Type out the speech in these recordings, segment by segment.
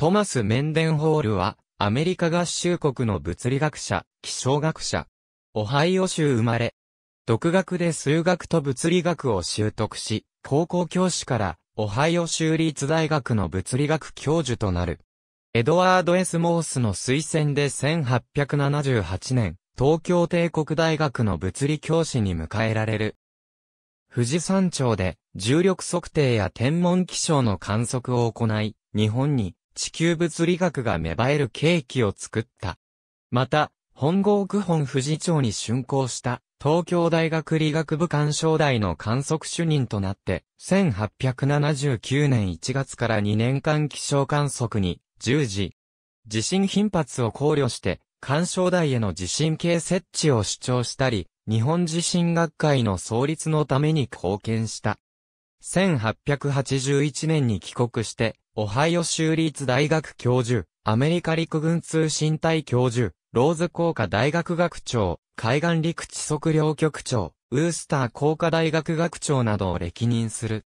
トマス・メンデンホールは、アメリカ合衆国の物理学者、気象学者。オハイオ州生まれ。独学で数学と物理学を習得し、高校教師から、オハイオ州立大学の物理学教授となる。エドワード・エス・モースの推薦で1878年、東京帝国大学の物理教師に迎えられる。富士山頂で重力測定や天文気象の観測を行い、日本に地球物理学が芽生える契機を作った。また、本郷区本富士町に竣工した東京大学理学部鑑賞台の観測主任となって、1879年1月から2年間気象観測に従事。地震頻発を考慮して、鑑賞台への地震計設置を主張したり、日本地震学会の創立のために貢献した。1881年に帰国して、オハイオ州立大学教授、アメリカ陸軍通信隊教授、ローズ工科大学学長、海岸陸地測量局長、ウースター工科大学学長などを歴任する。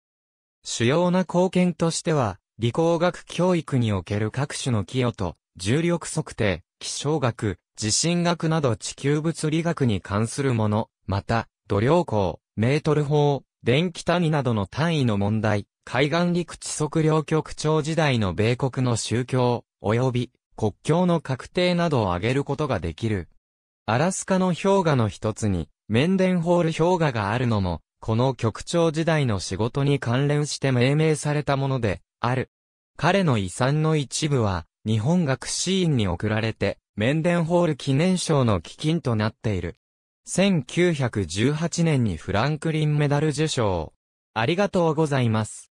主要な貢献としては、理工学教育における各種の寄与と、重力測定、気象学、地震学など地球物理学に関するもの、また、土量光、メートル法、電気単位などの単位の問題、海岸陸地測量局長時代の米国の宗教、及び国境の確定などを挙げることができる。アラスカの氷河の一つに、メンデンホール氷河があるのも、この局長時代の仕事に関連して命名されたもので、ある。彼の遺産の一部は、日本学士院に送られて、メンデンホール記念賞の基金となっている。1918年にフランクリンメダル受賞。ありがとうございます。